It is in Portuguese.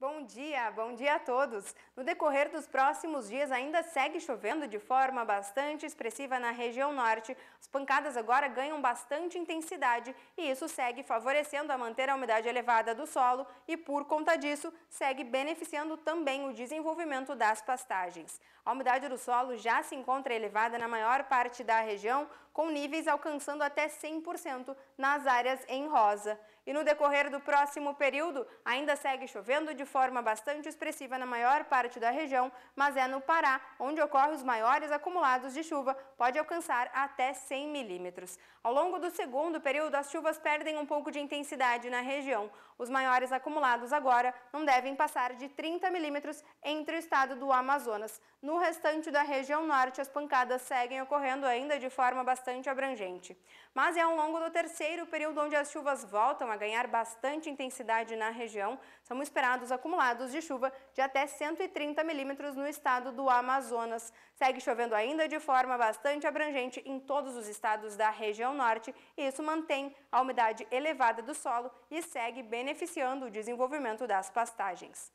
Bom dia, bom dia a todos. No decorrer dos próximos dias, ainda segue chovendo de forma bastante expressiva na região norte. As pancadas agora ganham bastante intensidade e isso segue favorecendo a manter a umidade elevada do solo e, por conta disso, segue beneficiando também o desenvolvimento das pastagens. A umidade do solo já se encontra elevada na maior parte da região, com níveis alcançando até 100% nas áreas em rosa e no decorrer do próximo período ainda segue chovendo de forma bastante expressiva na maior parte da região, mas é no Pará onde ocorrem os maiores acumulados de chuva, pode alcançar até 100 milímetros. Ao longo do segundo período, as chuvas perdem um pouco de intensidade na região. Os maiores acumulados agora não devem passar de 30 milímetros entre o estado do Amazonas. No restante da região norte, as pancadas seguem ocorrendo ainda de forma bastante abrangente. Mas é ao longo do terceiro período onde as chuvas voltam a ganhar bastante intensidade na região, são esperados acumulados de chuva de até 130 milímetros no estado do Amazonas. Segue chovendo ainda de forma bastante abrangente em todos os estados da região norte e isso mantém a umidade elevada do solo e segue beneficiando o desenvolvimento das pastagens.